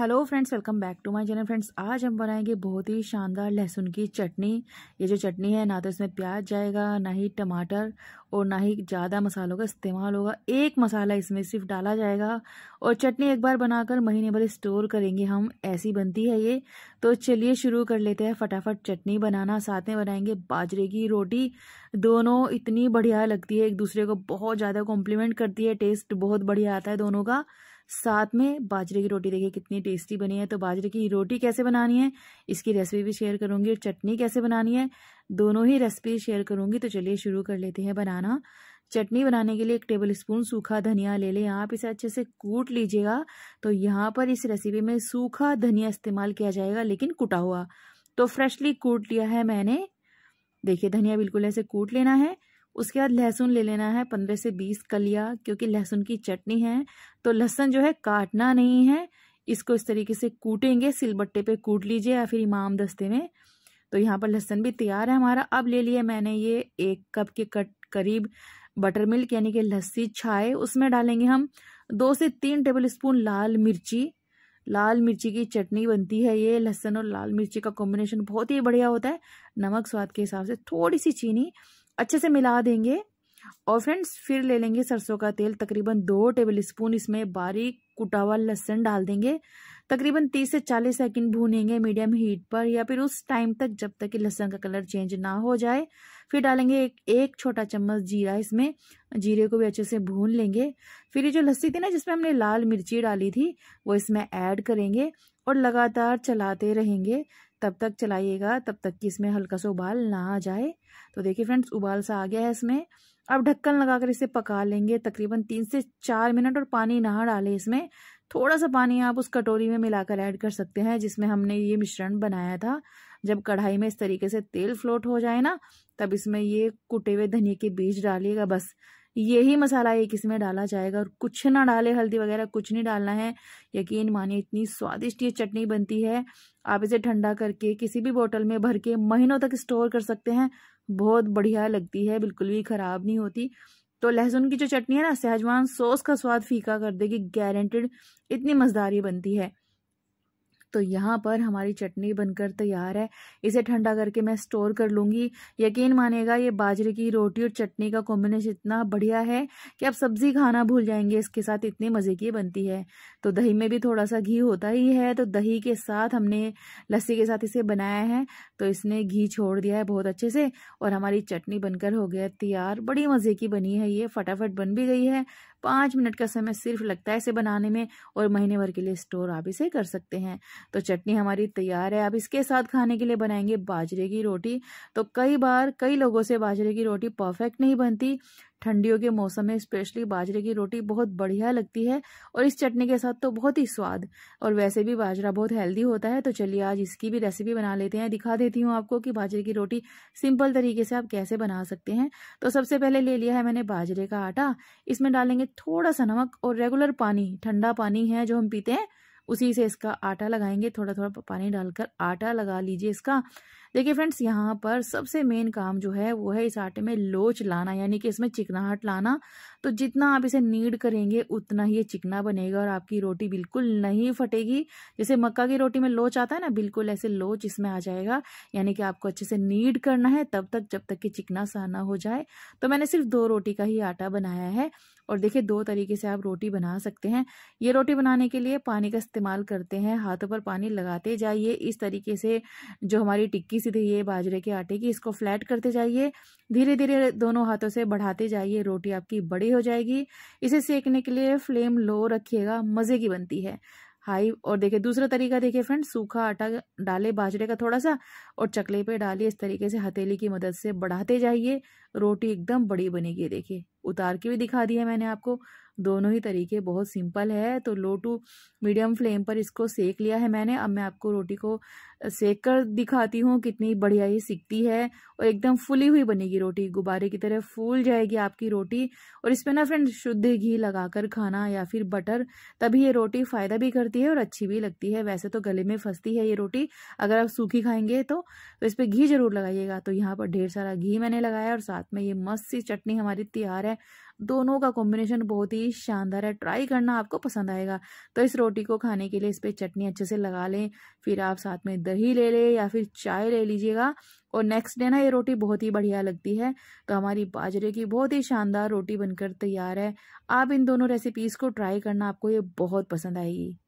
hello friends welcome back to my channel friends आज हम बनाएंगे बहुत ही शानदार लहसुन की चटनी ये जो चटनी है ना तो इसमें प्याज जाएगा ना ही टमाटर और ना ही ज़्यादा मसालों का इस्तेमाल होगा एक मसाला इसमें सिर्फ डाला जाएगा और चटनी एक बार बनाकर महीने भर स्टोर करेंगे हम ऐसी बनती है ये तो चलिए शुरू कर लेते हैं फटाफट चटनी बनाना साथ में बनाएंगे बाजरे की रोटी दोनों इतनी बढ़िया लगती है एक दूसरे को बहुत ज़्यादा कॉम्प्लीमेंट करती है टेस्ट बहुत बढ़िया आता है दोनों का साथ में बाजरे की रोटी देखिए कितनी टेस्टी बनी है तो बाजरे की रोटी कैसे बनानी है इसकी रेसिपी भी शेयर करूँगी और चटनी कैसे बनानी है दोनों ही रेसिपी शेयर करूंगी तो चलिए शुरू कर लेते हैं बनाना चटनी बनाने के लिए एक टेबल स्पून सूखा धनिया ले लें आप इसे अच्छे से कूट लीजिएगा तो यहाँ पर इस रेसिपी में सूखा धनिया इस्तेमाल किया जाएगा लेकिन कूटा हुआ तो फ्रेशली कूट लिया है मैंने देखिए धनिया बिल्कुल ऐसे कूट लेना है उसके बाद लहसुन ले लेना है पंद्रह से बीस कलिया क्योंकि लहसुन की चटनी है तो लहसुन जो है काटना नहीं है इसको इस तरीके से कूटेंगे सिलबट्टे पे कूट लीजिए या फिर इमाम दस्ते में तो यहाँ पर लहसुन भी तैयार है हमारा अब ले लिया मैंने ये एक कप के कट करीब बटर मिल्क यानी कि लस्सी छाए उसमें डालेंगे हम दो से तीन टेबल स्पून लाल मिर्ची लाल मिर्ची की चटनी बनती है ये लहसुन और लाल मिर्ची का कॉम्बिनेशन बहुत ही बढ़िया होता है नमक स्वाद के हिसाब से थोड़ी सी चीनी अच्छे से मिला देंगे और फ्रेंड्स फिर ले लेंगे सरसों का तेल तकरीबन दो टेबल स्पून इसमें बारीक कुटा हुआ लहसुन डाल देंगे तकरीबन तीस से चालीस सेकंड भूनेंगे मीडियम हीट पर या फिर उस टाइम तक जब तक कि लहसुन का कलर चेंज ना हो जाए फिर डालेंगे एक एक छोटा चम्मच जीरा इसमें जीरे को भी अच्छे से भून लेंगे फिर ये जो लस्सी थी ना जिसमें हमने लाल मिर्ची डाली थी वो इसमें ऐड करेंगे और लगातार चलाते रहेंगे तब तक चलाइएगा तब तक कि इसमें हल्का सा उबाल ना आ जाए तो देखिए फ्रेंड्स उबाल सा आ गया है इसमें अब ढक्कन लगाकर इसे पका लेंगे तकरीबन तीन से चार मिनट और पानी ना डालें इसमें थोड़ा सा पानी आप उस कटोरी में मिलाकर ऐड कर सकते हैं जिसमें हमने ये मिश्रण बनाया था जब कढ़ाई में इस तरीके से तेल फ्लोट हो जाए ना तब इसमें ये कुटे हुए धनिए के बीज डालिएगा बस यही मसाला एक इसमें डाला जाएगा और कुछ ना डाले हल्दी वगैरह कुछ नहीं डालना है यकीन मानिए इतनी स्वादिष्ट ये चटनी बनती है आप इसे ठंडा करके किसी भी बोतल में भर के महीनों तक स्टोर कर सकते हैं बहुत बढ़िया लगती है बिल्कुल भी ख़राब नहीं होती तो लहसुन की जो चटनी है ना सहजवान सॉस का स्वाद फीका कर देगी गारंटेड इतनी मज़ेदार ये बनती है तो यहाँ पर हमारी चटनी बनकर तैयार है इसे ठंडा करके मैं स्टोर कर लूँगी यकीन मानेगा ये बाजरे की रोटी और चटनी का कॉम्बिनेशन इतना बढ़िया है कि आप सब्ज़ी खाना भूल जाएंगे इसके साथ इतनी मज़े की बनती है तो दही में भी थोड़ा सा घी होता ही है तो दही के साथ हमने लस्सी के साथ इसे बनाया है तो इसने घी छोड़ दिया है बहुत अच्छे से और हमारी चटनी बनकर हो गया तैयार बड़ी मज़े की बनी है ये फटाफट बन भी गई है पाँच मिनट का समय सिर्फ लगता है इसे बनाने में और महीने भर के लिए स्टोर आप इसे कर सकते हैं तो चटनी हमारी तैयार है आप इसके साथ खाने के लिए बनाएंगे बाजरे की रोटी तो कई बार कई लोगों से बाजरे की रोटी परफेक्ट नहीं बनती ठंडियों के मौसम में स्पेशली बाजरे की रोटी बहुत बढ़िया लगती है और इस चटनी के साथ तो बहुत ही स्वाद और वैसे भी बाजरा बहुत हेल्दी होता है तो चलिए आज इसकी भी रेसिपी बना लेते हैं दिखा देती हूँ आपको कि बाजरे की रोटी सिंपल तरीके से आप कैसे बना सकते हैं तो सबसे पहले ले लिया है मैंने बाजरे का आटा इसमें डालेंगे थोड़ा सा नमक और रेगुलर पानी ठंडा पानी है जो हम पीते हैं उसी से इसका आटा लगाएंगे थोड़ा थोड़ा पानी डालकर आटा लगा लीजिए इसका देखिए फ्रेंड्स यहाँ पर सबसे मेन काम जो है वो है इस आटे में लोच लाना यानी कि इसमें चिकनाहट लाना तो जितना आप इसे नीड करेंगे उतना ही ये चिकना बनेगा और आपकी रोटी बिल्कुल नहीं फटेगी जैसे मक्का की रोटी में लोच आता है ना बिल्कुल ऐसे लोच इसमें आ जाएगा यानी कि आपको अच्छे से नीड करना है तब तक जब तक कि चिकना सा ना हो जाए तो मैंने सिर्फ दो रोटी का ही आटा बनाया है और देखिए दो तरीके से आप रोटी बना सकते हैं ये रोटी बनाने के लिए पानी का इस्तेमाल करते हैं हाथों पर पानी लगाते जाइए इस तरीके से जो हमारी टिक्की सी थी ये बाजरे के आटे की इसको फ्लैट करते जाइए धीरे धीरे दोनों हाथों से बढ़ाते जाइए रोटी आपकी बड़ी हो जाएगी इसे सेकने के लिए फ्लेम लो रखिएगा मज़े की बनती है हाई और देखिए दूसरा तरीका देखिए फ्रेंड सूखा आटा डाले बाजरे का थोड़ा सा और चकले पे डालिए इस तरीके से हथेली की मदद से बढ़ाते जाइए रोटी एकदम बड़ी बनेगी देखिए उतार के भी दिखा दिया मैंने आपको दोनों ही तरीके बहुत सिंपल है तो लो टू मीडियम फ्लेम पर इसको सेक लिया है मैंने अब मैं आपको रोटी को सेक कर दिखाती हूँ कितनी बढ़िया ये सिकती है और एकदम फुली हुई बनेगी रोटी गुब्बारे की तरह फूल जाएगी आपकी रोटी और इसमें ना फ्रेंड शुद्ध घी लगाकर खाना या फिर बटर तभी ये रोटी फ़ायदा भी करती है और अच्छी भी लगती है वैसे तो गले में फंसती है ये रोटी अगर आप सूखी खाएंगे तो, तो इस पर घी ज़रूर लगाइएगा तो यहाँ पर ढेर सारा घी मैंने लगाया और साथ में ये मस्त सी चटनी हमारी तैयार है दोनों का कॉम्बिनेशन बहुत ही शानदार है ट्राई करना आपको पसंद आएगा तो इस रोटी को खाने के लिए इस पर चटनी अच्छे से लगा लें फिर आप साथ में दही ले लें या फिर चाय ले लीजिएगा और नेक्स्ट डे ना ये रोटी बहुत ही बढ़िया लगती है तो हमारी बाजरे की बहुत ही शानदार रोटी बनकर तैयार है आप इन दोनों रेसिपीज़ को ट्राई करना आपको ये बहुत पसंद आएगी